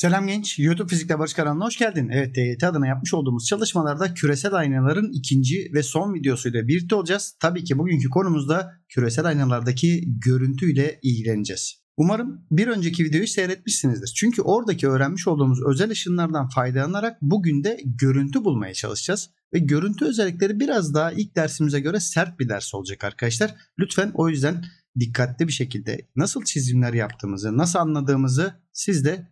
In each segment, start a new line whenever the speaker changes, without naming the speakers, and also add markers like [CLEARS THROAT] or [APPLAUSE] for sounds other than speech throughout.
Selam genç, YouTube Fizikle Barış kanalına hoş geldin. Evet, TYT adına yapmış olduğumuz çalışmalarda küresel aynaların ikinci ve son videosuyla birlikte olacağız. Tabii ki bugünkü konumuzda küresel aynalardaki görüntüyle ilgileneceğiz. Umarım bir önceki videoyu seyretmişsinizdir. Çünkü oradaki öğrenmiş olduğumuz özel ışınlardan faydalanarak bugün de görüntü bulmaya çalışacağız. Ve görüntü özellikleri biraz daha ilk dersimize göre sert bir ders olacak arkadaşlar. Lütfen o yüzden dikkatli bir şekilde nasıl çizimler yaptığımızı, nasıl anladığımızı siz de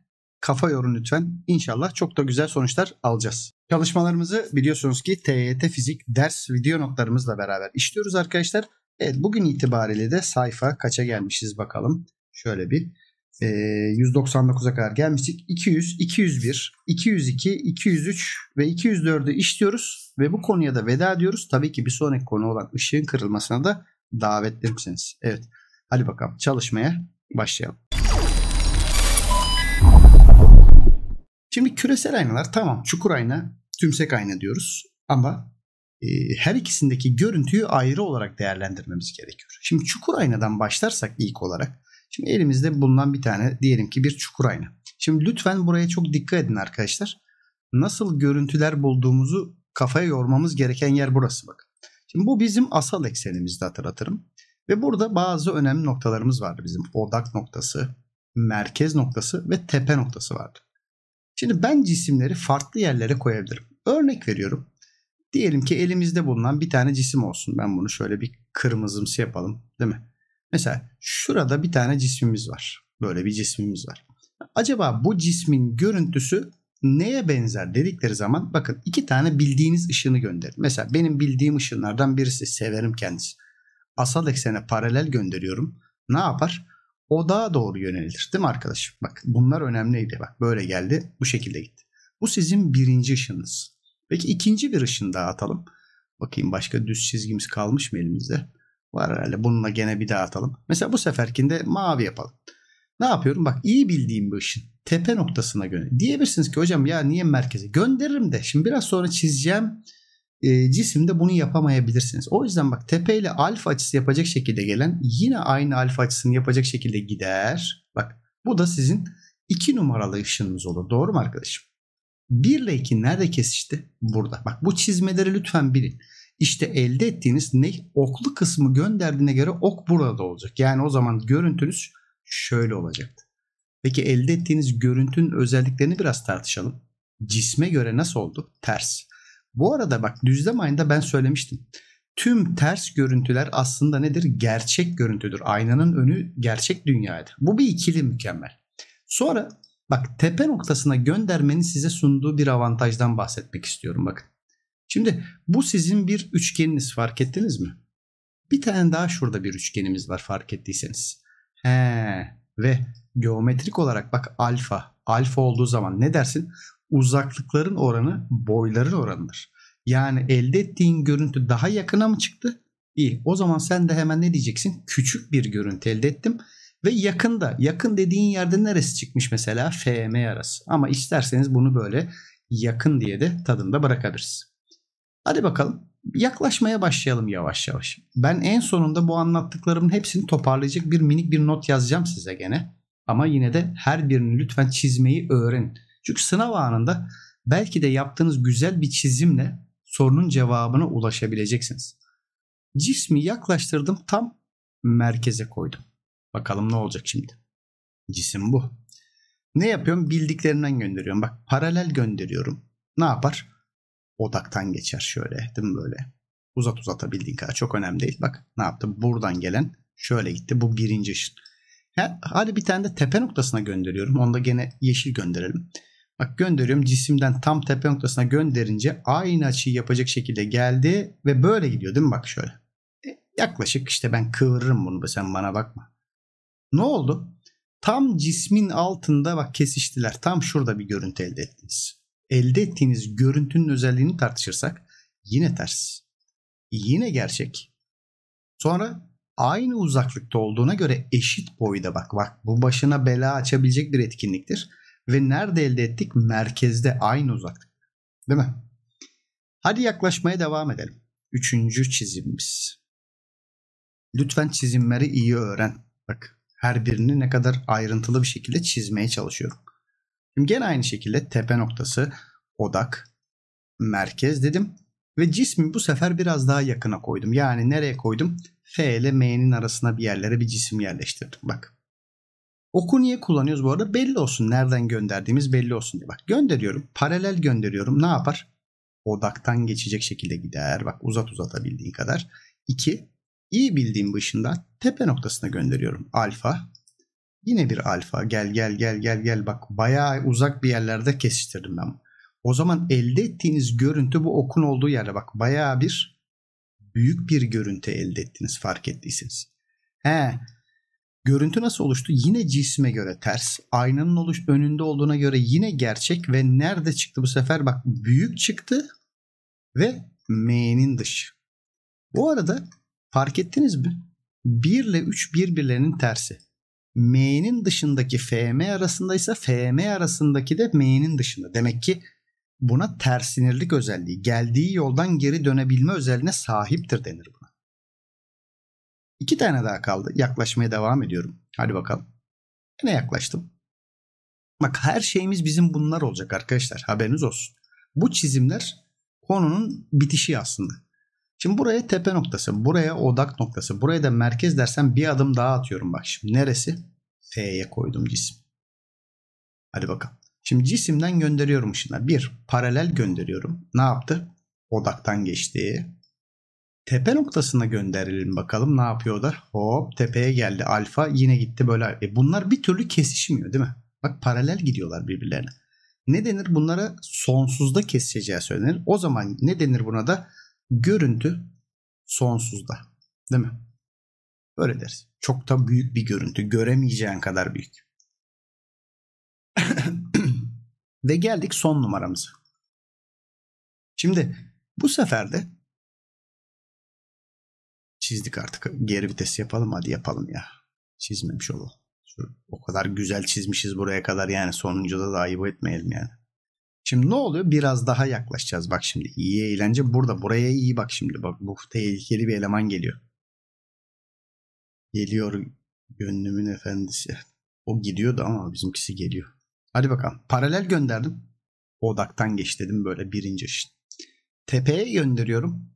kafa yorun lütfen. İnşallah çok da güzel sonuçlar alacağız. Çalışmalarımızı biliyorsunuz ki TYT Fizik ders video notlarımızla beraber işliyoruz arkadaşlar. Evet bugün itibariyle de sayfa kaça gelmişiz bakalım. Şöyle bir e, 199'a kadar gelmiştik. 200, 201, 202, 203 ve 204'ü işliyoruz ve bu konuya da veda ediyoruz. Tabii ki bir sonraki konu olan ışığın kırılmasına da davetli misiniz? Evet. Hadi bakalım çalışmaya başlayalım. Şimdi küresel aynalar tamam çukur ayna, tümsek ayna diyoruz ama e, her ikisindeki görüntüyü ayrı olarak değerlendirmemiz gerekiyor. Şimdi çukur aynadan başlarsak ilk olarak Şimdi elimizde bulunan bir tane diyelim ki bir çukur ayna. Şimdi lütfen buraya çok dikkat edin arkadaşlar. Nasıl görüntüler bulduğumuzu kafaya yormamız gereken yer burası bak. Şimdi bu bizim asal eksenimizde hatırlatırım. Ve burada bazı önemli noktalarımız vardı bizim. Odak noktası, merkez noktası ve tepe noktası vardı. Şimdi ben cisimleri farklı yerlere koyabilirim. Örnek veriyorum. Diyelim ki elimizde bulunan bir tane cisim olsun. Ben bunu şöyle bir kırmızımsı yapalım değil mi? Mesela şurada bir tane cisimimiz var. Böyle bir cisimimiz var. Acaba bu cismin görüntüsü neye benzer dedikleri zaman bakın iki tane bildiğiniz ışını gönderin. Mesela benim bildiğim ışınlardan birisi severim kendisi. Asal eksene paralel gönderiyorum. Ne yapar? o daha doğru yönelilir değil mi arkadaşım? Bak bunlar önemliydi. Bak böyle geldi bu şekilde gitti. Bu sizin birinci ışınız. Peki ikinci bir ışın daha atalım. Bakayım başka düz çizgimiz kalmış mı elimizde? Var herhalde. Bununla gene bir daha atalım. Mesela bu seferkinde mavi yapalım. Ne yapıyorum? Bak iyi bildiğim bir ışın. Tepe noktasına gönder. Diyebilirsiniz ki hocam ya niye merkeze? Gönderirim de. Şimdi biraz sonra çizeceğim e, cisimde bunu yapamayabilirsiniz. O yüzden bak tepe ile alfa açısı yapacak şekilde gelen yine aynı alfa açısını yapacak şekilde gider. Bak bu da sizin 2 numaralı ışınınız olur. Doğru mu arkadaşım? 1 ile 2 nerede kesişti? Burada. Bak bu çizmeleri lütfen bilin. İşte elde ettiğiniz ne oklu kısmı gönderdiğine göre ok burada olacak. Yani o zaman görüntünüz şöyle olacaktı. Peki elde ettiğiniz görüntünün özelliklerini biraz tartışalım. Cisme göre nasıl oldu? Ters. Bu arada bak düzlem ayında ben söylemiştim. Tüm ters görüntüler aslında nedir? Gerçek görüntüdür. Aynanın önü gerçek dünyaydı. Bu bir ikili mükemmel. Sonra bak tepe noktasına göndermenin size sunduğu bir avantajdan bahsetmek istiyorum bakın. Şimdi bu sizin bir üçgeniniz fark ettiniz mi? Bir tane daha şurada bir üçgenimiz var fark ettiyseniz. He, ve geometrik olarak bak alfa. Alfa olduğu zaman ne dersin? uzaklıkların oranı boyların oranıdır. Yani elde ettiğin görüntü daha yakına mı çıktı? İyi. O zaman sen de hemen ne diyeceksin? Küçük bir görüntü elde ettim ve yakında. Yakın dediğin yerde neresi çıkmış mesela? FM arası. Ama isterseniz bunu böyle yakın diye de tadında bırakabiliriz. Hadi bakalım yaklaşmaya başlayalım yavaş yavaş. Ben en sonunda bu anlattıklarımın hepsini toparlayacak bir minik bir not yazacağım size gene. Ama yine de her birini lütfen çizmeyi öğrenin. Çünkü sınav anında belki de yaptığınız güzel bir çizimle sorunun cevabına ulaşabileceksiniz. Cismi yaklaştırdım tam merkeze koydum. Bakalım ne olacak şimdi. Cisim bu. Ne yapıyorum? Bildiklerinden gönderiyorum. Bak paralel gönderiyorum. Ne yapar? Odaktan geçer şöyle değil mi böyle? Uzat uzata uzatabildiğin kadar çok önemli değil. Bak ne yaptım? Buradan gelen şöyle gitti. Bu birinci ışın. Ha hadi bir tane de tepe noktasına gönderiyorum. Onda gene yeşil gönderelim. Bak gönderiyorum cisimden tam tepe noktasına gönderince aynı açıyı yapacak şekilde geldi ve böyle gidiyor değil mi bak şöyle. E, yaklaşık işte ben kıvırırım bunu sen bana bakma. Ne oldu? Tam cismin altında bak kesiştiler. Tam şurada bir görüntü elde ettiniz. Elde ettiğiniz görüntünün özelliğini tartışırsak yine ters. Yine gerçek. Sonra aynı uzaklıkta olduğuna göre eşit boyda bak bak bu başına bela açabilecek bir etkinliktir ve nerede elde ettik? Merkezde aynı uzaklık. Değil mi? Hadi yaklaşmaya devam edelim. Üçüncü çizimimiz. Lütfen çizimleri iyi öğren. Bak her birini ne kadar ayrıntılı bir şekilde çizmeye çalışıyorum. Şimdi gene aynı şekilde tepe noktası, odak, merkez dedim. Ve cismi bu sefer biraz daha yakına koydum. Yani nereye koydum? F ile M'nin arasına bir yerlere bir cisim yerleştirdim. Bak Oku niye kullanıyoruz bu arada? Belli olsun. Nereden gönderdiğimiz belli olsun diye. Bak gönderiyorum. Paralel gönderiyorum. Ne yapar? Odaktan geçecek şekilde gider. Bak uzat uzatabildiğin kadar. 2. İyi bildiğim başında tepe noktasına gönderiyorum. Alfa. Yine bir alfa. Gel gel gel gel gel. Bak bayağı uzak bir yerlerde kesiştirdim ben. O zaman elde ettiğiniz görüntü bu okun olduğu yerde. Bak bayağı bir büyük bir görüntü elde ettiniz fark ettiyseniz. He Görüntü nasıl oluştu? Yine cisme göre ters. Aynanın oluş önünde olduğuna göre yine gerçek ve nerede çıktı bu sefer? Bak büyük çıktı ve M'nin dışı. Bu arada fark ettiniz mi? 1 ile 3 birbirlerinin tersi. M'nin dışındaki FM arasındaysa FM arasındaki de M'nin dışında. Demek ki buna tersinirlik özelliği, geldiği yoldan geri dönebilme özelliğine sahiptir denir bu. İki tane daha kaldı. Yaklaşmaya devam ediyorum. Hadi bakalım. Yine yaklaştım. Bak her şeyimiz bizim bunlar olacak arkadaşlar. Haberiniz olsun. Bu çizimler konunun bitişi aslında. Şimdi buraya tepe noktası, buraya odak noktası, buraya da merkez dersen bir adım daha atıyorum bak şimdi. Neresi? F'ye koydum cisim. Hadi bakalım. Şimdi cisimden gönderiyorum ışınlar. Bir, paralel gönderiyorum. Ne yaptı? Odaktan geçti tepe noktasına gönderelim bakalım ne yapıyor da. Hop tepeye geldi alfa yine gitti böyle. E bunlar bir türlü kesişmiyor değil mi? Bak paralel gidiyorlar birbirlerine. Ne denir bunlara? Sonsuzda kesişeceği söylenir. O zaman ne denir buna da? Görüntü sonsuzda. Değil mi? Böyle deriz. Çok da büyük bir görüntü. Göremeyeceğin kadar büyük. [CLEARS THROAT] Ve geldik son numaramıza. Şimdi bu sefer de Çizdik artık. Geri vites yapalım hadi yapalım ya. Çizmemiş olalım. O kadar güzel çizmişiz buraya kadar yani sonuncuda da ayıp etmeyelim yani. Şimdi ne oluyor? Biraz daha yaklaşacağız bak şimdi. iyi eğlence burada. Buraya iyi bak şimdi. Bak bu tehlikeli bir eleman geliyor. Geliyor gönlümün efendisi. O gidiyordu ama bizimkisi geliyor. Hadi bakalım. Paralel gönderdim. Odaktan geç dedim böyle birinci ışın. Tepeye gönderiyorum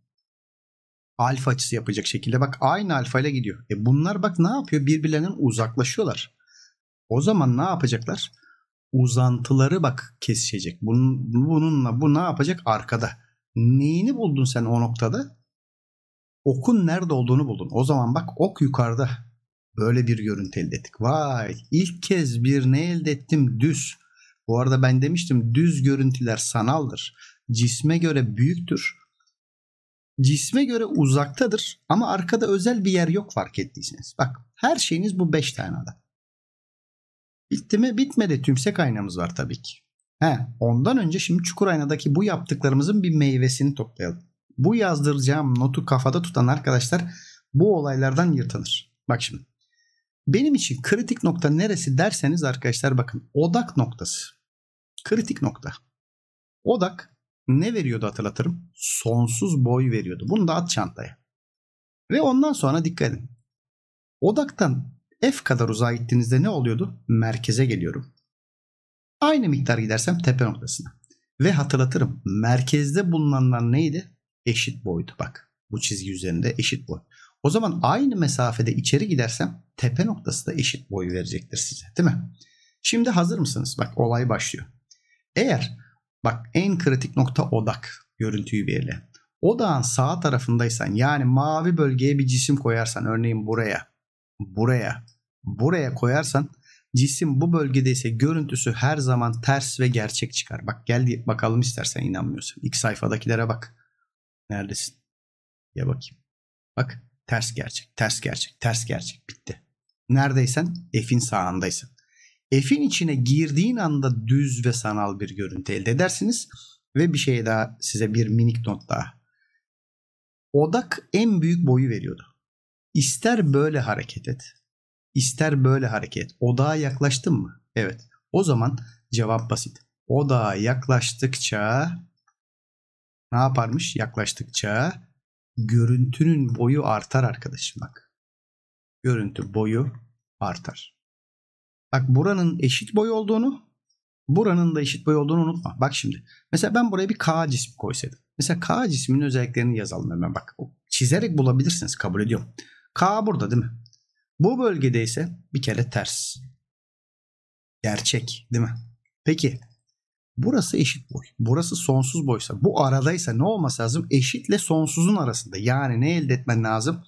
alfa açısı yapacak şekilde bak aynı alfa ile gidiyor. E bunlar bak ne yapıyor? Birbirlerinden uzaklaşıyorlar. O zaman ne yapacaklar? Uzantıları bak kesişecek. Bunun, bununla bu ne yapacak? Arkada. Neyini buldun sen o noktada? Okun nerede olduğunu buldun. O zaman bak ok yukarıda. Böyle bir görüntü elde ettik. Vay ilk kez bir ne elde ettim? Düz. Bu arada ben demiştim düz görüntüler sanaldır. Cisme göre büyüktür cisme göre uzaktadır ama arkada özel bir yer yok fark ettiyseniz. Bak her şeyiniz bu 5 tane adam. Bitti mi? Bitmedi. Tümsek aynamız var tabii ki. He, ondan önce şimdi çukur aynadaki bu yaptıklarımızın bir meyvesini toplayalım. Bu yazdıracağım notu kafada tutan arkadaşlar bu olaylardan yırtılır. Bak şimdi. Benim için kritik nokta neresi derseniz arkadaşlar bakın odak noktası. Kritik nokta. Odak ne veriyordu hatırlatırım? Sonsuz boy veriyordu. Bunu da at çantaya. Ve ondan sonra dikkat edin. Odaktan F kadar uzağa gittiğinizde ne oluyordu? Merkeze geliyorum. Aynı miktar gidersem tepe noktasına. Ve hatırlatırım merkezde bulunanlar neydi? Eşit boydu bak. Bu çizgi üzerinde eşit boy. O zaman aynı mesafede içeri gidersem tepe noktası da eşit boy verecektir size değil mi? Şimdi hazır mısınız? Bak olay başlıyor. Eğer Bak en kritik nokta odak. Görüntüyü belirle. Odağın sağ tarafındaysan yani mavi bölgeye bir cisim koyarsan örneğin buraya, buraya, buraya koyarsan cisim bu bölgedeyse görüntüsü her zaman ters ve gerçek çıkar. Bak gel bakalım istersen inanmıyorsun. İlk sayfadakilere bak. Neredesin? Ya bakayım. Bak ters gerçek, ters gerçek, ters gerçek bitti. Neredeysen F'in sağındaysın. F'in içine girdiğin anda düz ve sanal bir görüntü elde edersiniz. Ve bir şey daha size bir minik not daha. Odak en büyük boyu veriyordu. İster böyle hareket et. İster böyle hareket. Odağa yaklaştın mı? Evet. O zaman cevap basit. Odağa yaklaştıkça ne yaparmış? Yaklaştıkça görüntünün boyu artar arkadaşım bak. Görüntü boyu artar. Bak buranın eşit boy olduğunu, buranın da eşit boy olduğunu unutma. Bak şimdi. Mesela ben buraya bir K cismi koysaydım. Mesela K cisminin özelliklerini yazalım hemen bak. Çizerek bulabilirsiniz kabul ediyorum. K burada değil mi? Bu bölgede ise bir kere ters. Gerçek değil mi? Peki burası eşit boy. Burası sonsuz boysa bu aradaysa ne olması lazım? Eşitle sonsuzun arasında. Yani ne elde etmen lazım?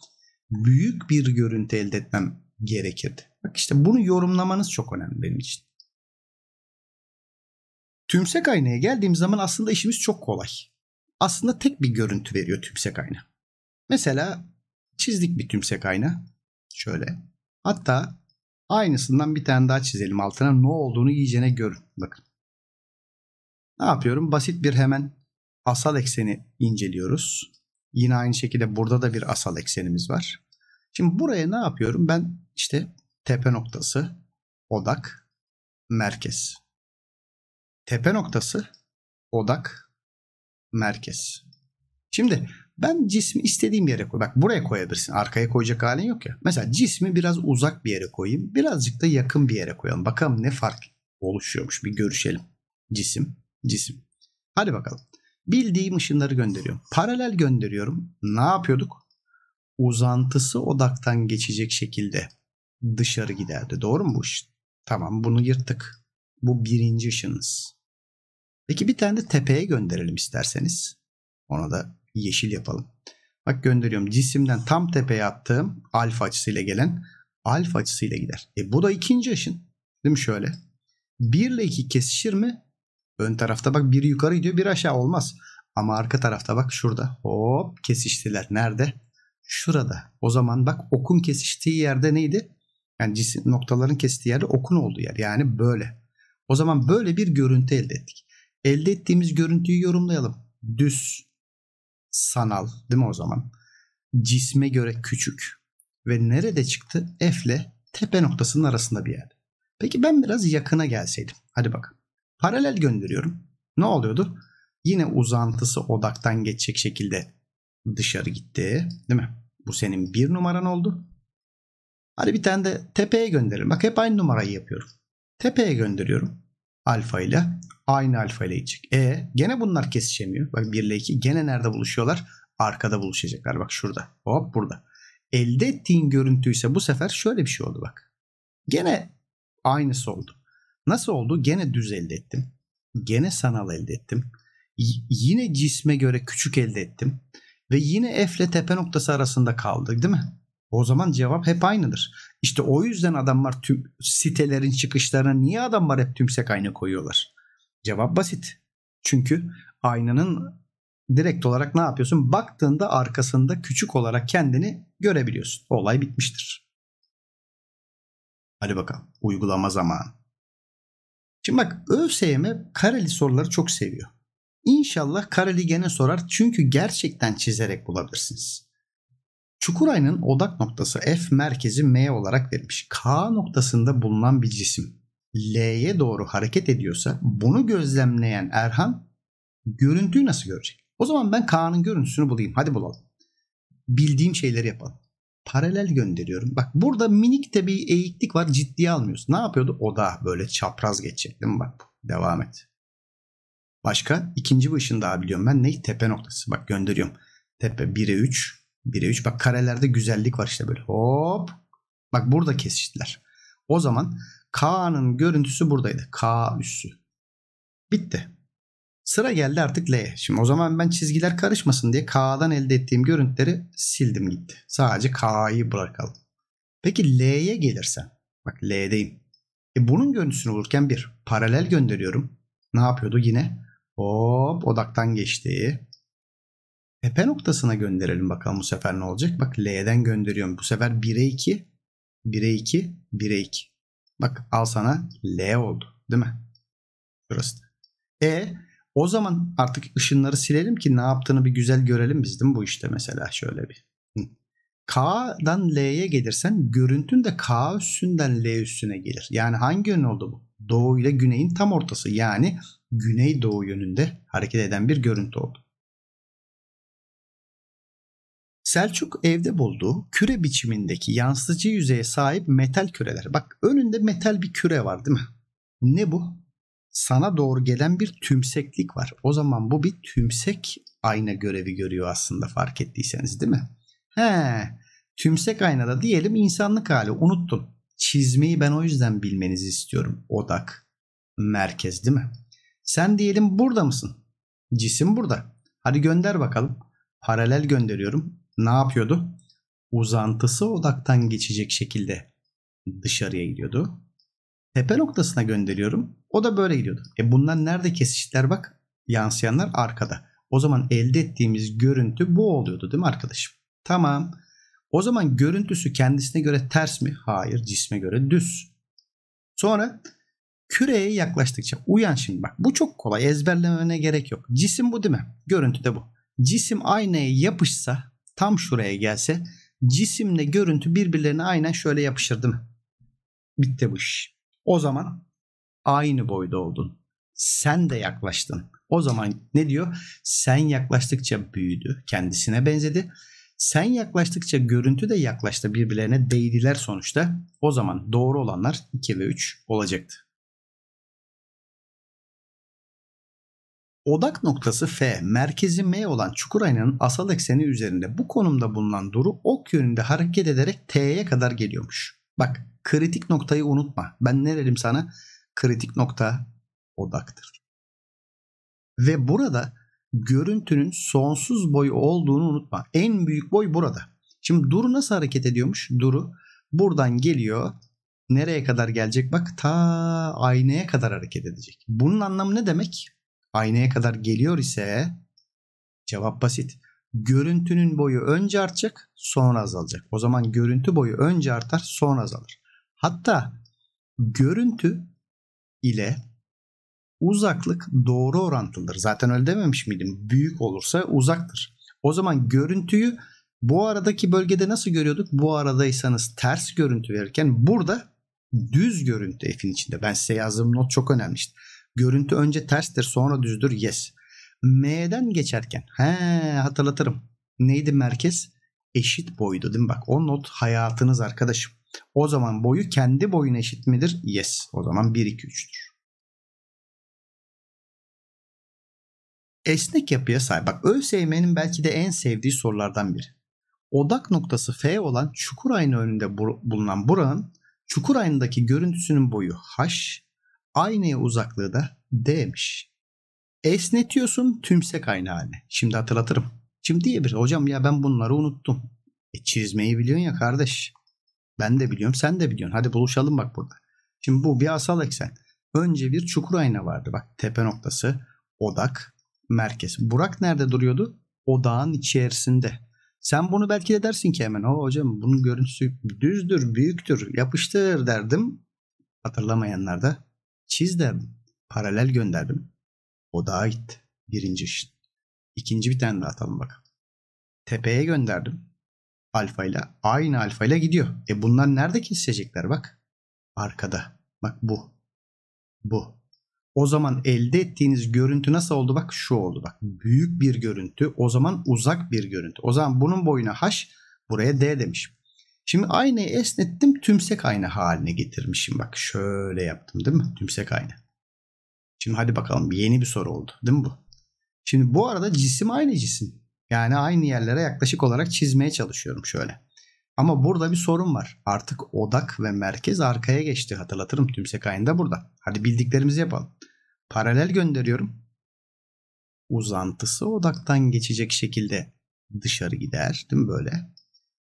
Büyük bir görüntü elde etmem gerekirdi? Bak işte bunu yorumlamanız çok önemli benim için. Tümsek aynaya geldiğim zaman aslında işimiz çok kolay. Aslında tek bir görüntü veriyor tümsek ayna. Mesela çizdik bir tümsek ayna. Şöyle. Hatta aynısından bir tane daha çizelim altına ne olduğunu iyicene görün. Bakın. Ne yapıyorum? Basit bir hemen asal ekseni inceliyoruz. Yine aynı şekilde burada da bir asal eksenimiz var. Şimdi buraya ne yapıyorum? Ben işte tepe noktası, odak, merkez. Tepe noktası, odak, merkez. Şimdi ben cismi istediğim yere koy. Bak buraya koyabilirsin. Arkaya koyacak halin yok ya. Mesela cismi biraz uzak bir yere koyayım. Birazcık da yakın bir yere koyalım. Bakalım ne fark oluşuyormuş. Bir görüşelim. Cisim, cisim. Hadi bakalım. Bildiğim ışınları gönderiyorum. Paralel gönderiyorum. Ne yapıyorduk? uzantısı odaktan geçecek şekilde dışarı giderdi. Doğru mu Tamam bunu yırttık. Bu birinci ışınız. Peki bir tane de tepeye gönderelim isterseniz. Ona da yeşil yapalım. Bak gönderiyorum cisimden tam tepeye attığım alfa açısıyla gelen alfa açısıyla gider. E bu da ikinci ışın. Değil mi şöyle? 1 ile 2 kesişir mi? Ön tarafta bak biri yukarı gidiyor bir aşağı olmaz. Ama arka tarafta bak şurada hop kesiştiler. Nerede? şurada. O zaman bak okun kesiştiği yerde neydi? Yani cisim, noktaların kestiği yerde okun olduğu yer. Yani böyle. O zaman böyle bir görüntü elde ettik. Elde ettiğimiz görüntüyü yorumlayalım. Düz, sanal değil mi o zaman? Cisme göre küçük ve nerede çıktı? F ile tepe noktasının arasında bir yerde. Peki ben biraz yakına gelseydim. Hadi bak. Paralel gönderiyorum. Ne oluyordu? Yine uzantısı odaktan geçecek şekilde dışarı gitti. Değil mi? Bu senin bir numaran oldu. Hadi bir tane de tepeye gönderelim. Bak hep aynı numarayı yapıyorum. Tepeye gönderiyorum. Alfa ile aynı alfa ile gidecek. E gene bunlar kesişemiyor. Bak 1 ile 2 gene nerede buluşuyorlar? Arkada buluşacaklar. Bak şurada. Hop burada. Elde ettiğin ise bu sefer şöyle bir şey oldu bak. Gene aynısı oldu. Nasıl oldu? Gene düz elde ettim. Gene sanal elde ettim. Y- yine cisme göre küçük elde ettim ve yine F ile tepe noktası arasında kaldı değil mi? O zaman cevap hep aynıdır. İşte o yüzden adamlar tüm sitelerin çıkışlarına niye adamlar hep tümsek ayna koyuyorlar? Cevap basit. Çünkü aynanın direkt olarak ne yapıyorsun? Baktığında arkasında küçük olarak kendini görebiliyorsun. Olay bitmiştir. Hadi bakalım. Uygulama zamanı. Şimdi bak ÖSYM kareli soruları çok seviyor. İnşallah Karaligen'e sorar çünkü gerçekten çizerek bulabilirsiniz. Çukuray'ın odak noktası F merkezi M olarak verilmiş. K noktasında bulunan bir cisim L'ye doğru hareket ediyorsa bunu gözlemleyen Erhan görüntüyü nasıl görecek? O zaman ben K'nın görüntüsünü bulayım. Hadi bulalım. Bildiğim şeyleri yapalım. Paralel gönderiyorum. Bak burada minik de bir eğiklik var. Ciddiye almıyorsun. Ne yapıyordu? O da böyle çapraz geçecek değil mi? Bak devam et. Başka ikinci başını daha biliyorum ben. ney Tepe noktası. Bak gönderiyorum. Tepe 1'e 3. 1'e 3. Bak karelerde güzellik var işte böyle. Hop. Bak burada kesiştiler. O zaman K'nın görüntüsü buradaydı. K üssü. Bitti. Sıra geldi artık L'ye. Şimdi o zaman ben çizgiler karışmasın diye K'dan elde ettiğim görüntüleri sildim gitti. Sadece K'yı bırakalım. Peki L'ye gelirsen. Bak L'deyim. E bunun görüntüsünü bulurken bir paralel gönderiyorum. Ne yapıyordu yine? Hop odaktan geçti. Tepe noktasına gönderelim bakalım bu sefer ne olacak. Bak L'den gönderiyorum. Bu sefer 1'e 2. 1'e 2. 1'e 2. Bak al sana L oldu. Değil mi? Burası da. E o zaman artık ışınları silelim ki ne yaptığını bir güzel görelim biz değil mi bu işte mesela şöyle bir. K'dan L'ye gelirsen görüntün de K üstünden L üstüne gelir. Yani hangi yön oldu bu? Doğu ile güneyin tam ortası. Yani güneydoğu yönünde hareket eden bir görüntü oldu. Selçuk evde bulduğu küre biçimindeki yansıtıcı yüzeye sahip metal küreler. Bak önünde metal bir küre var değil mi? Ne bu? Sana doğru gelen bir tümseklik var. O zaman bu bir tümsek ayna görevi görüyor aslında fark ettiyseniz değil mi? He, tümsek aynada diyelim insanlık hali unuttun. Çizmeyi ben o yüzden bilmenizi istiyorum. Odak, merkez değil mi? Sen diyelim burada mısın? Cisim burada. Hadi gönder bakalım. Paralel gönderiyorum. Ne yapıyordu? Uzantısı odaktan geçecek şekilde dışarıya gidiyordu. Tepe noktasına gönderiyorum. O da böyle gidiyordu. E bunlar nerede kesiştiler bak? Yansıyanlar arkada. O zaman elde ettiğimiz görüntü bu oluyordu değil mi arkadaşım? Tamam. O zaman görüntüsü kendisine göre ters mi? Hayır, cisme göre düz. Sonra Küreye yaklaştıkça uyan şimdi bak bu çok kolay ezberlemene gerek yok. Cisim bu değil mi? Görüntüde bu. Cisim aynaya yapışsa tam şuraya gelse cisimle görüntü birbirlerine aynen şöyle yapışır değil mi? Bitti bu iş. O zaman aynı boyda oldun. Sen de yaklaştın. O zaman ne diyor? Sen yaklaştıkça büyüdü. Kendisine benzedi. Sen yaklaştıkça görüntü de yaklaştı birbirlerine değdiler sonuçta. O zaman doğru olanlar 2 ve 3 olacaktı. Odak noktası F, merkezi M olan çukur aynanın asal ekseni üzerinde bu konumda bulunan duru ok yönünde hareket ederek T'ye kadar geliyormuş. Bak kritik noktayı unutma. Ben ne dedim sana? Kritik nokta odaktır. Ve burada görüntünün sonsuz boyu olduğunu unutma. En büyük boy burada. Şimdi duru nasıl hareket ediyormuş? Duru buradan geliyor. Nereye kadar gelecek? Bak ta aynaya kadar hareket edecek. Bunun anlamı ne demek? aynaya kadar geliyor ise cevap basit. Görüntünün boyu önce artacak sonra azalacak. O zaman görüntü boyu önce artar sonra azalır. Hatta görüntü ile uzaklık doğru orantılıdır. Zaten öyle dememiş miydim? Büyük olursa uzaktır. O zaman görüntüyü bu aradaki bölgede nasıl görüyorduk? Bu aradaysanız ters görüntü verirken burada düz görüntü f'in içinde. Ben size yazdığım not çok önemli işte. Görüntü önce terstir sonra düzdür. Yes. M'den geçerken. He hatırlatırım. Neydi merkez? Eşit boydu değil mi? Bak o not hayatınız arkadaşım. O zaman boyu kendi boyun eşit midir? Yes. O zaman 1, 2, 3'tür. Esnek yapıya sahip. Bak ÖSYM'nin belki de en sevdiği sorulardan biri. Odak noktası F olan çukur aynı önünde bulunan buranın çukur aynındaki görüntüsünün boyu H, aynı uzaklığı da D'miş. Esnetiyorsun tümsek aynı Şimdi hatırlatırım. Şimdi diyebilir hocam ya ben bunları unuttum. E çizmeyi biliyorsun ya kardeş. Ben de biliyorum sen de biliyorsun. Hadi buluşalım bak burada. Şimdi bu bir asal eksen. Önce bir çukur ayna vardı bak tepe noktası, odak, merkez. Burak nerede duruyordu? Odağın içerisinde. Sen bunu belki de dersin ki hemen o hocam bunun görüntüsü düzdür, büyüktür, yapıştır derdim. Hatırlamayanlar da Çiz de paralel gönderdim. O da ait. Birinci işin. İkinci bir tane daha atalım bakalım. Tepeye gönderdim. Alfa ile aynı alfa ile gidiyor. E bunlar nerede kesecekler bak. Arkada. Bak bu. Bu. O zaman elde ettiğiniz görüntü nasıl oldu? Bak şu oldu bak. Büyük bir görüntü. O zaman uzak bir görüntü. O zaman bunun boyuna h, buraya d demişim. Şimdi aynayı esnettim tümsek ayna haline getirmişim. Bak şöyle yaptım değil mi? Tümsek ayna. Şimdi hadi bakalım yeni bir soru oldu değil mi bu? Şimdi bu arada cisim aynı cisim. Yani aynı yerlere yaklaşık olarak çizmeye çalışıyorum şöyle. Ama burada bir sorun var. Artık odak ve merkez arkaya geçti. Hatırlatırım tümsek aynında burada. Hadi bildiklerimizi yapalım. Paralel gönderiyorum. Uzantısı odaktan geçecek şekilde dışarı gider değil mi böyle?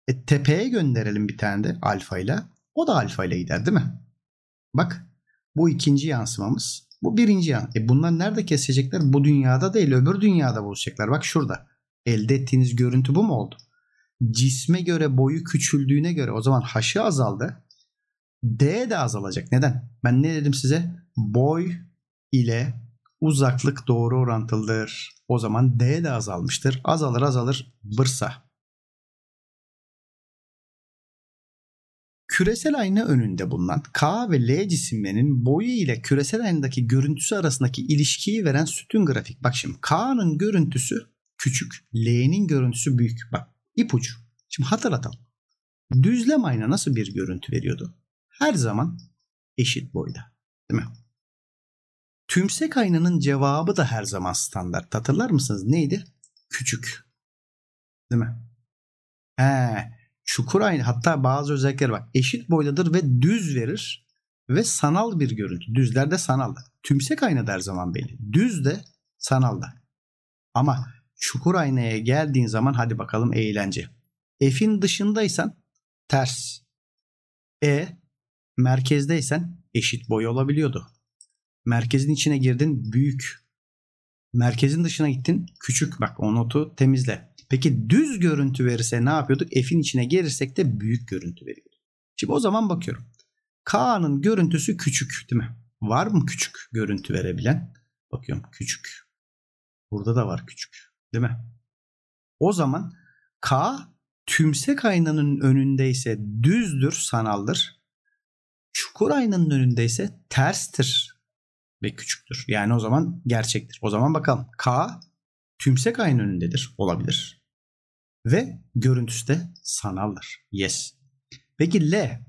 E, tepeye gönderelim bir tane de alfa ile. O da alfa ile gider değil mi? Bak bu ikinci yansımamız. Bu birinci yan. E bunlar nerede kesecekler? Bu dünyada değil öbür dünyada buluşacaklar. Bak şurada. Elde ettiğiniz görüntü bu mu oldu? Cisme göre boyu küçüldüğüne göre o zaman haşı azaldı. D de azalacak. Neden? Ben ne dedim size? Boy ile uzaklık doğru orantılıdır. O zaman D de azalmıştır. Azalır azalır bırsa. küresel ayna önünde bulunan K ve L cisimlerinin boyu ile küresel aynadaki görüntüsü arasındaki ilişkiyi veren sütun grafik. Bak şimdi K'nın görüntüsü küçük, L'nin görüntüsü büyük. Bak ipucu. Şimdi hatırlatalım. Düzlem ayna nasıl bir görüntü veriyordu? Her zaman eşit boyda. Değil mi? Tümsek aynanın cevabı da her zaman standart. Hatırlar mısınız? Neydi? Küçük. Değil mi? He, Çukur aynı hatta bazı özellikler var. Eşit boydadır ve düz verir ve sanal bir görüntü. Düzlerde sanalda. Tümsek aynada her zaman belli. Düz de sanalda. Ama çukur aynaya geldiğin zaman hadi bakalım eğlence. F'in dışındaysan ters. E merkezdeysen eşit boy olabiliyordu. Merkezin içine girdin büyük. Merkezin dışına gittin küçük. Bak o notu temizle. Peki düz görüntü verirse ne yapıyorduk? F'in içine girirsek de büyük görüntü veriyor. Şimdi o zaman bakıyorum. K'nın görüntüsü küçük değil mi? Var mı küçük görüntü verebilen? Bakıyorum küçük. Burada da var küçük değil mi? O zaman K tümsek aynanın önündeyse düzdür, sanaldır. Çukur aynanın önündeyse terstir ve küçüktür. Yani o zaman gerçektir. O zaman bakalım K tümsek aynanın önündedir olabilir. Ve görüntüsü de sanaldır. Yes. Peki L.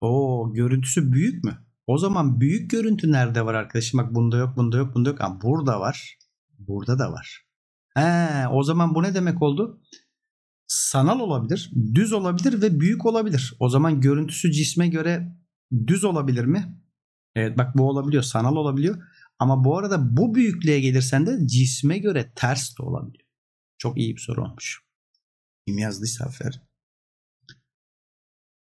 O görüntüsü büyük mü? O zaman büyük görüntü nerede var arkadaşım? Bak bunda yok, bunda yok, bunda yok. Ama burada var. Burada da var. He, o zaman bu ne demek oldu? Sanal olabilir, düz olabilir ve büyük olabilir. O zaman görüntüsü cisme göre düz olabilir mi? Evet bak bu olabiliyor, sanal olabiliyor. Ama bu arada bu büyüklüğe gelirsen de cisme göre ters de olabiliyor. Çok iyi bir soru olmuş kim yazdıysa aferin.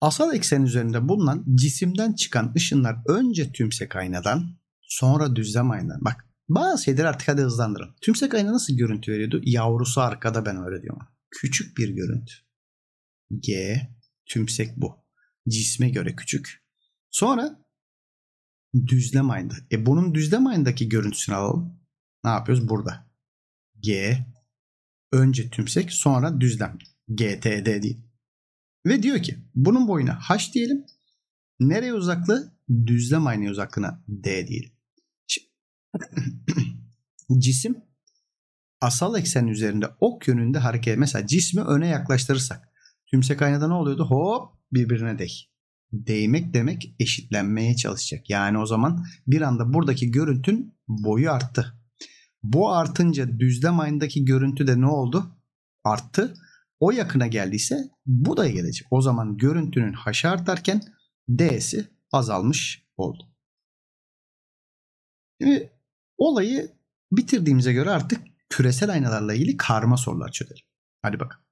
Asal eksen üzerinde bulunan cisimden çıkan ışınlar önce tümsek aynadan sonra düzlem aynadan. Bak bazı şeyleri artık hadi hızlandırın. Tümsek ayna nasıl görüntü veriyordu? Yavrusu arkada ben öyle diyorum. Küçük bir görüntü. G tümsek bu. Cisme göre küçük. Sonra düzlem ayna. E bunun düzlem aynadaki görüntüsünü alalım. Ne yapıyoruz? Burada. G Önce tümsek sonra düzlem. GTD değil. Ve diyor ki bunun boyuna h diyelim. Nereye uzaklığı? Düzlem aynı uzaklığına d diyelim. Şimdi, [CLEARS THROAT] cisim asal eksen üzerinde ok yönünde hareket mesela cismi öne yaklaştırırsak tümsek aynada ne oluyordu? Hop birbirine değ. Değmek demek eşitlenmeye çalışacak. Yani o zaman bir anda buradaki görüntün boyu arttı. Bu artınca düzlem ayındaki görüntü de ne oldu? Arttı. O yakına geldiyse bu da gelecek. O zaman görüntünün haşı artarken D'si azalmış oldu. Şimdi olayı bitirdiğimize göre artık küresel aynalarla ilgili karma sorular çözelim. Hadi bakalım.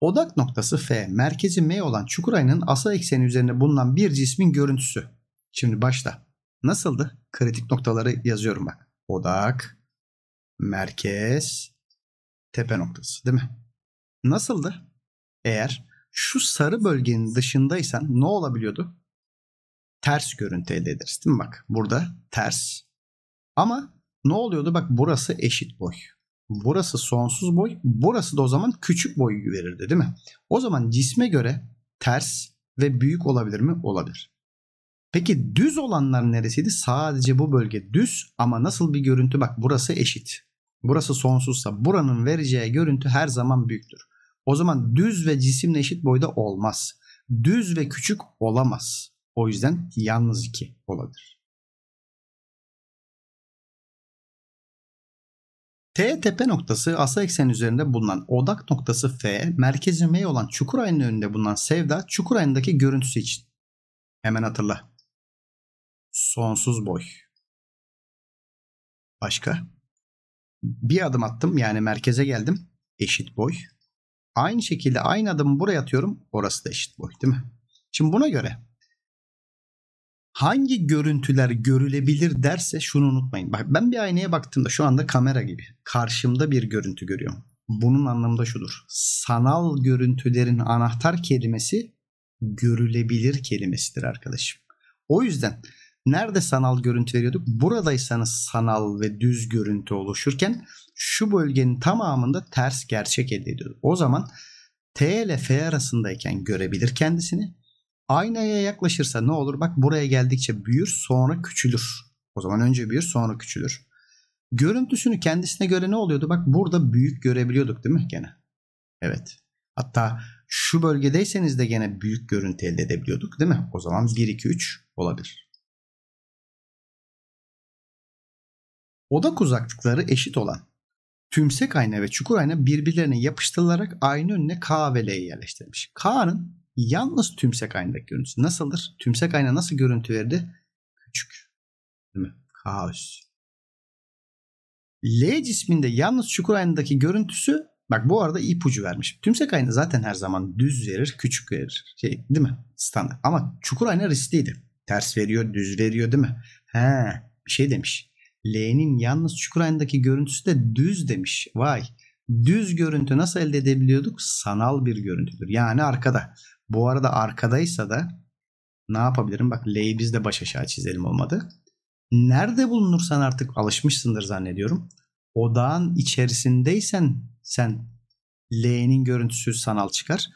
Odak noktası F, merkezi M olan çukur aynanın asa ekseni üzerinde bulunan bir cismin görüntüsü. Şimdi başla. Nasıldı? Kritik noktaları yazıyorum bak. Odak, merkez, tepe noktası değil mi? Nasıldı? Eğer şu sarı bölgenin dışındaysan ne olabiliyordu? Ters görüntü elde ederiz değil mi? Bak burada ters. Ama ne oluyordu? Bak burası eşit boy. Burası sonsuz boy. Burası da o zaman küçük boy verirdi değil mi? O zaman cisme göre ters ve büyük olabilir mi? Olabilir. Peki düz olanlar neresiydi? Sadece bu bölge düz ama nasıl bir görüntü? Bak burası eşit burası sonsuzsa buranın vereceği görüntü her zaman büyüktür. O zaman düz ve cisimle eşit boyda olmaz. Düz ve küçük olamaz. O yüzden yalnız iki olabilir. T tepe noktası asa eksen üzerinde bulunan odak noktası F, merkezi M olan çukur aynının önünde bulunan sevda çukur aynındaki görüntüsü için. Hemen hatırla. Sonsuz boy. Başka? bir adım attım yani merkeze geldim. Eşit boy. Aynı şekilde aynı adımı buraya atıyorum. Orası da eşit boy değil mi? Şimdi buna göre hangi görüntüler görülebilir derse şunu unutmayın. Bak ben bir aynaya baktığımda şu anda kamera gibi karşımda bir görüntü görüyorum. Bunun anlamı da şudur. Sanal görüntülerin anahtar kelimesi görülebilir kelimesidir arkadaşım. O yüzden Nerede sanal görüntü veriyorduk? Buradaysanız sanal ve düz görüntü oluşurken şu bölgenin tamamında ters gerçek elde ediyorduk. O zaman T ile F arasındayken görebilir kendisini. Aynaya yaklaşırsa ne olur? Bak buraya geldikçe büyür sonra küçülür. O zaman önce büyür sonra küçülür. Görüntüsünü kendisine göre ne oluyordu? Bak burada büyük görebiliyorduk değil mi gene? Evet. Hatta şu bölgedeyseniz de gene büyük görüntü elde edebiliyorduk değil mi? O zaman 1, 2, 3 olabilir. Odak uzaklıkları eşit olan tümsek ayna ve çukur ayna birbirlerine yapıştırılarak aynı önüne K ve L'yi yerleştirmiş. K'nın yalnız tümsek aynadaki görüntüsü nasıldır? Tümsek ayna nasıl görüntü verdi? Küçük. Değil mi? K üstü. L cisminde yalnız çukur aynadaki görüntüsü bak bu arada ipucu vermiş. Tümsek ayna zaten her zaman düz verir, küçük verir. Şey, değil mi? Standart. Ama çukur ayna riskliydi. Ters veriyor, düz veriyor değil mi? He, bir şey demiş. L'nin yalnız Çukuray'ındaki görüntüsü de düz demiş. Vay. Düz görüntü nasıl elde edebiliyorduk? Sanal bir görüntüdür. Yani arkada. Bu arada arkadaysa da ne yapabilirim? Bak L'yi biz de baş aşağı çizelim olmadı. Nerede bulunursan artık alışmışsındır zannediyorum. Odağın içerisindeysen sen L'nin görüntüsü sanal çıkar.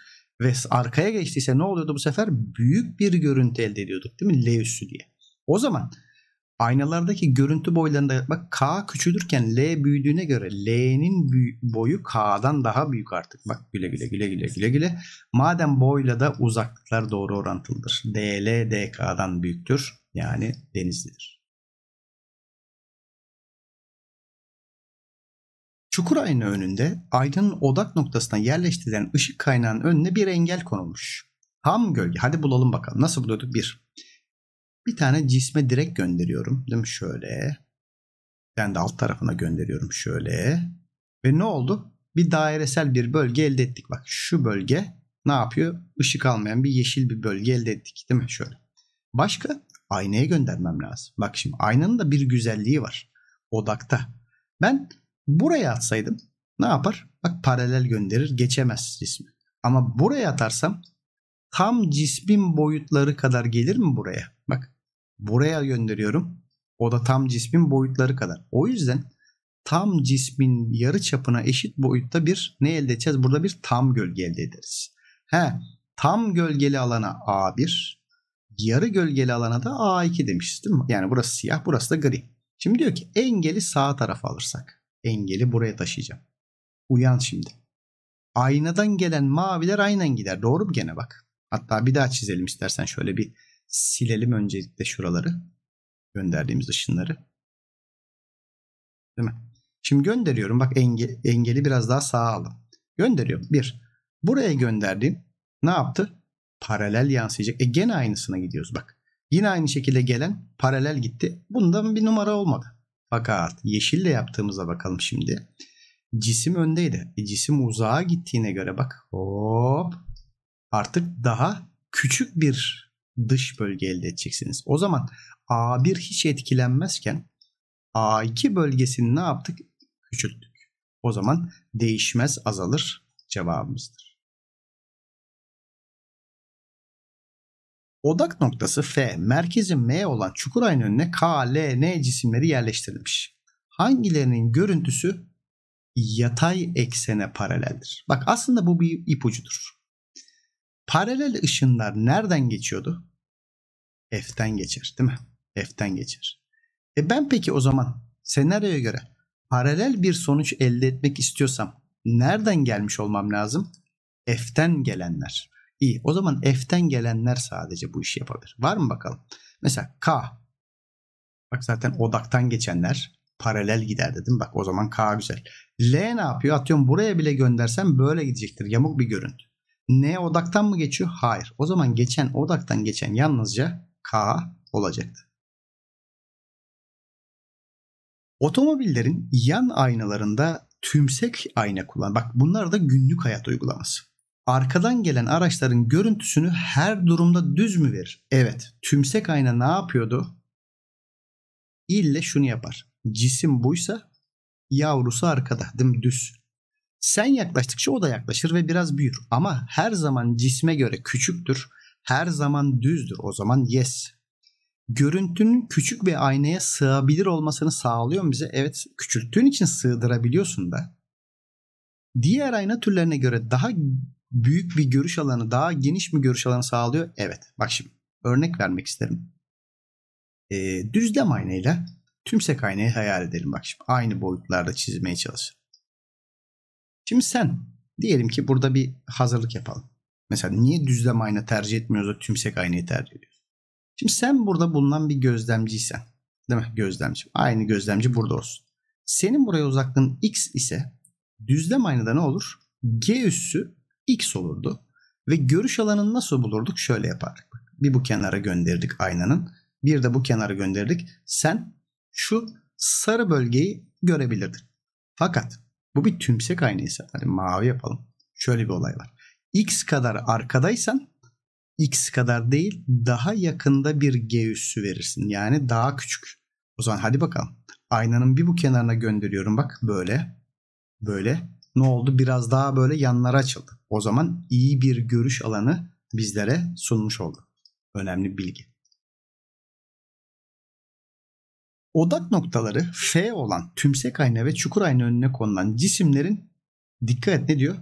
Ve arkaya geçtiyse ne oluyordu bu sefer? Büyük bir görüntü elde ediyorduk değil mi? L üssü diye. O zaman aynalardaki görüntü boylarında bak K küçülürken L büyüdüğüne göre L'nin boyu K'dan daha büyük artık. Bak güle güle güle güle güle güle. Madem boyla da uzaklıklar doğru orantılıdır. DL DK'dan büyüktür. Yani denizlidir. Çukur ayna önünde aydının odak noktasına yerleştirilen ışık kaynağının önüne bir engel konulmuş. Ham gölge. Hadi bulalım bakalım. Nasıl buluyorduk? Bir bir tane cisme direkt gönderiyorum. Değil mi? Şöyle. Ben de alt tarafına gönderiyorum şöyle. Ve ne oldu? Bir dairesel bir bölge elde ettik. Bak şu bölge ne yapıyor? Işık almayan bir yeşil bir bölge elde ettik değil mi? Şöyle. Başka aynaya göndermem lazım. Bak şimdi aynanın da bir güzelliği var. Odakta. Ben buraya atsaydım ne yapar? Bak paralel gönderir geçemez cismi. Ama buraya atarsam tam cismin boyutları kadar gelir mi buraya? buraya gönderiyorum. O da tam cismin boyutları kadar. O yüzden tam cismin yarı çapına eşit boyutta bir ne elde edeceğiz? Burada bir tam gölge elde ederiz. He, tam gölgeli alana A1, yarı gölgeli alana da A2 demişiz değil mi? Yani burası siyah, burası da gri. Şimdi diyor ki engeli sağ tarafa alırsak. Engeli buraya taşıyacağım. Uyan şimdi. Aynadan gelen maviler aynen gider. Doğru mu gene bak. Hatta bir daha çizelim istersen şöyle bir silelim öncelikle şuraları. Gönderdiğimiz ışınları. Değil mi? Şimdi gönderiyorum. Bak enge, engeli biraz daha sağa aldım. Gönderiyorum. Bir. Buraya gönderdiğim ne yaptı? Paralel yansıyacak. E gene aynısına gidiyoruz bak. Yine aynı şekilde gelen paralel gitti. Bundan bir numara olmadı. Fakat yeşille yaptığımıza bakalım şimdi. Cisim öndeydi. E, cisim uzağa gittiğine göre bak hop artık daha küçük bir dış bölge elde edeceksiniz. O zaman A1 hiç etkilenmezken A2 bölgesini ne yaptık? Küçülttük. O zaman değişmez azalır cevabımızdır. Odak noktası F, merkezi M olan çukur Çukuray'ın önüne K, L, N cisimleri yerleştirilmiş. Hangilerinin görüntüsü yatay eksene paraleldir? Bak aslında bu bir ipucudur. Paralel ışınlar nereden geçiyordu? F'ten geçer değil mi? F'ten geçer. E ben peki o zaman senaryoya göre paralel bir sonuç elde etmek istiyorsam nereden gelmiş olmam lazım? F'ten gelenler. İyi o zaman F'ten gelenler sadece bu işi yapabilir. Var mı bakalım? Mesela K. Bak zaten odaktan geçenler paralel gider dedim. Bak o zaman K güzel. L ne yapıyor? Atıyorum buraya bile göndersem böyle gidecektir. Yamuk bir görüntü. N odaktan mı geçiyor? Hayır. O zaman geçen odaktan geçen yalnızca K olacaktı. Otomobillerin yan aynalarında tümsek ayna kullan. Bak bunlar da günlük hayat uygulaması. Arkadan gelen araçların görüntüsünü her durumda düz mü verir? Evet. Tümsek ayna ne yapıyordu? İlle şunu yapar. Cisim buysa yavrusu arkada değil mi? Düz. Sen yaklaştıkça o da yaklaşır ve biraz büyür. Ama her zaman cisme göre küçüktür. Her zaman düzdür. O zaman yes. Görüntünün küçük bir aynaya sığabilir olmasını sağlıyor bize? Evet küçülttüğün için sığdırabiliyorsun da. Diğer ayna türlerine göre daha büyük bir görüş alanı, daha geniş bir görüş alanı sağlıyor. Evet bak şimdi örnek vermek isterim. Ee, düzlem aynayla tümsek aynayı hayal edelim bak şimdi. Aynı boyutlarda çizmeye çalışalım. Şimdi sen diyelim ki burada bir hazırlık yapalım. Mesela niye düzlem ayna tercih etmiyoruz da tümsek aynayı tercih ediyoruz? Şimdi sen burada bulunan bir gözlemciysen değil mi gözlemci? Aynı gözlemci burada olsun. Senin buraya uzaklığın x ise düzlem aynada ne olur? G üssü x olurdu. Ve görüş alanını nasıl bulurduk? Şöyle yapardık. Bir bu kenara gönderdik aynanın. Bir de bu kenara gönderdik. Sen şu sarı bölgeyi görebilirdin. Fakat bu bir tümsek aynaysa hadi mavi yapalım. Şöyle bir olay var. X kadar arkadaysan X kadar değil daha yakında bir G üssü verirsin. Yani daha küçük. O zaman hadi bakalım. Aynanın bir bu kenarına gönderiyorum bak böyle. Böyle. Ne oldu? Biraz daha böyle yanlara açıldı. O zaman iyi bir görüş alanı bizlere sunmuş oldu. Önemli bilgi. Odak noktaları F olan tümsek ayna ve çukur ayna önüne konulan cisimlerin dikkat et ne diyor?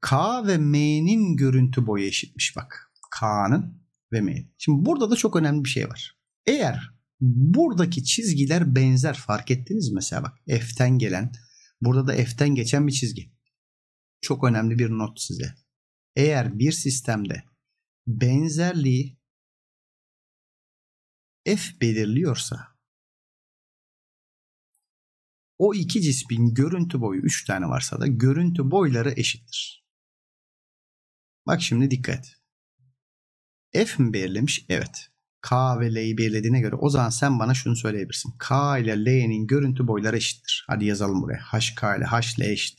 K ve M'nin görüntü boyu eşitmiş bak. K'nın ve M'nin. Şimdi burada da çok önemli bir şey var. Eğer buradaki çizgiler benzer fark ettiniz mi? Mesela bak F'ten gelen burada da F'ten geçen bir çizgi. Çok önemli bir not size. Eğer bir sistemde benzerliği F belirliyorsa o iki cismin görüntü boyu 3 tane varsa da görüntü boyları eşittir. Bak şimdi dikkat. F mi belirlemiş? Evet. K ve L'yi belirlediğine göre o zaman sen bana şunu söyleyebilirsin. K ile L'nin görüntü boyları eşittir. Hadi yazalım buraya. HK ile HL eşit.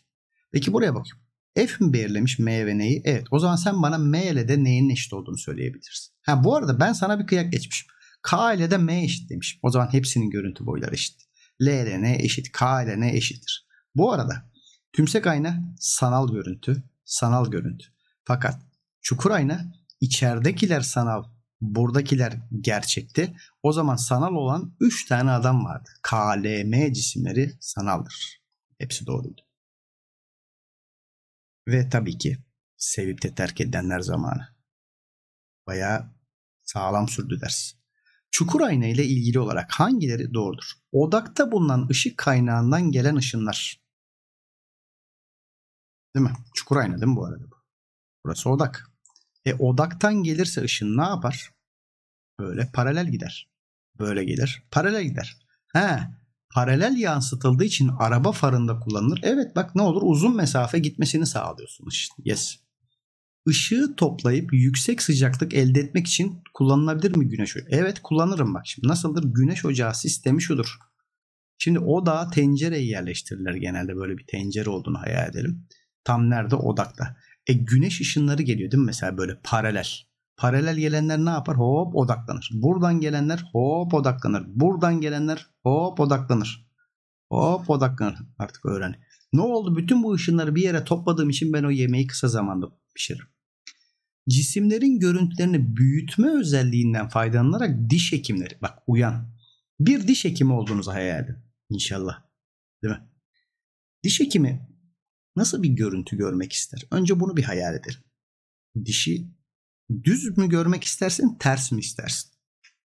Peki buraya bakıyorum. F mi belirlemiş M ve N'yi? Evet. O zaman sen bana M ile de N'nin eşit olduğunu söyleyebilirsin. Ha bu arada ben sana bir kıyak geçmişim. K ile de M eşit demiş. O zaman hepsinin görüntü boyları eşit. LRN eşit K, KLN eşittir. Bu arada tümsek ayna sanal görüntü, sanal görüntü. Fakat çukur ayna içeridekiler sanal, buradakiler gerçekti. O zaman sanal olan 3 tane adam vardı. K, L, M cisimleri sanaldır. Hepsi doğruydu. Ve tabii ki sevip de terk edenler zamanı. Bayağı sağlam sürdü ders. Çukur ayna ile ilgili olarak hangileri doğrudur? Odakta bulunan ışık kaynağından gelen ışınlar. Değil mi? Çukur ayna değil mi bu arada? Burası odak. E odaktan gelirse ışın ne yapar? Böyle paralel gider. Böyle gelir, paralel gider. He, paralel yansıtıldığı için araba farında kullanılır. Evet bak ne olur uzun mesafe gitmesini sağlıyorsun ışın. Yes ışığı toplayıp yüksek sıcaklık elde etmek için kullanılabilir mi güneş ocağı? Evet kullanırım bak. Şimdi nasıldır? Güneş ocağı sistemi şudur. Şimdi odağa tencereyi yerleştirirler genelde böyle bir tencere olduğunu hayal edelim. Tam nerede? Odakta. E güneş ışınları geliyor değil mi mesela böyle paralel. Paralel gelenler ne yapar? Hop odaklanır. Buradan gelenler hop odaklanır. Buradan gelenler hop odaklanır. Hop odaklanır. Artık öğren. Ne oldu? Bütün bu ışınları bir yere topladığım için ben o yemeği kısa zamanda pişiririm cisimlerin görüntülerini büyütme özelliğinden faydalanarak diş hekimleri bak uyan bir diş hekimi olduğunuzu hayal edin inşallah değil mi? Diş hekimi nasıl bir görüntü görmek ister? Önce bunu bir hayal edelim. Dişi düz mü görmek istersin ters mi istersin?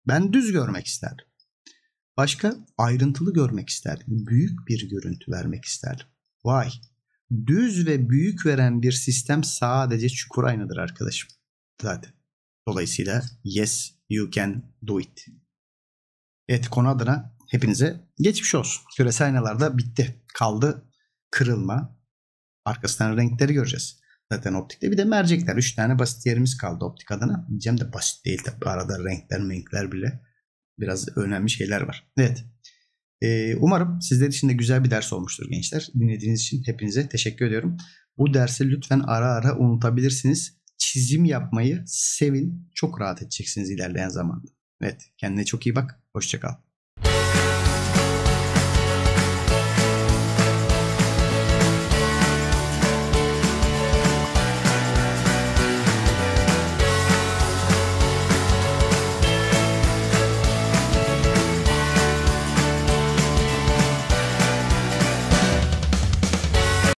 Ben düz görmek isterdim. Başka ayrıntılı görmek isterdim. Büyük bir görüntü vermek isterdim. Vay düz ve büyük veren bir sistem sadece çukur aynadır arkadaşım. Zaten. Dolayısıyla yes you can do it. Evet konu adına hepinize geçmiş olsun. Küresel aynalarda bitti. Kaldı kırılma. Arkasından renkleri göreceğiz. Zaten optikte bir de mercekler. 3 tane basit yerimiz kaldı optik adına. Diyeceğim de basit değil tabi arada renkler menkler bile. Biraz önemli şeyler var. Evet ee, umarım sizler için de güzel bir ders olmuştur gençler. Dinlediğiniz için hepinize teşekkür ediyorum. Bu dersi lütfen ara ara unutabilirsiniz. Çizim yapmayı sevin. Çok rahat edeceksiniz ilerleyen zamanda. Evet kendine çok iyi bak. Hoşçakal.